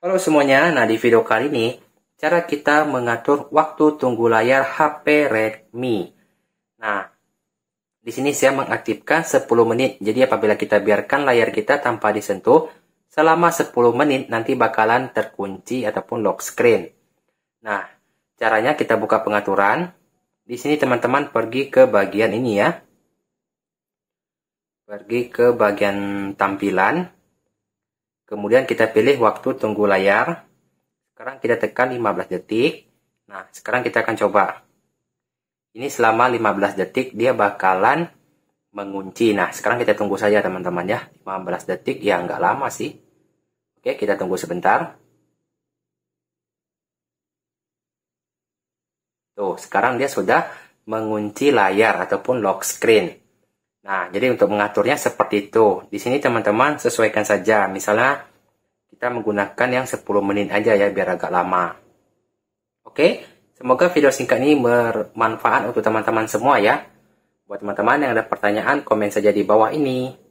Halo semuanya, nah di video kali ini cara kita mengatur waktu tunggu layar HP Redmi. Nah, di sini saya mengaktifkan 10 menit. Jadi apabila kita biarkan layar kita tanpa disentuh selama 10 menit nanti bakalan terkunci ataupun lock screen. Nah, caranya kita buka pengaturan. Di sini teman-teman pergi ke bagian ini ya. Pergi ke bagian tampilan. Kemudian kita pilih waktu tunggu layar. Sekarang kita tekan 15 detik. Nah, sekarang kita akan coba. Ini selama 15 detik dia bakalan mengunci. Nah, sekarang kita tunggu saja teman-teman ya. 15 detik ya nggak lama sih. Oke, kita tunggu sebentar. Tuh, sekarang dia sudah mengunci layar ataupun lock screen. Nah, jadi untuk mengaturnya seperti itu. Di sini teman-teman sesuaikan saja. Misalnya kita menggunakan yang 10 menit aja ya biar agak lama. Oke, semoga video singkat ini bermanfaat untuk teman-teman semua ya. Buat teman-teman yang ada pertanyaan, komen saja di bawah ini.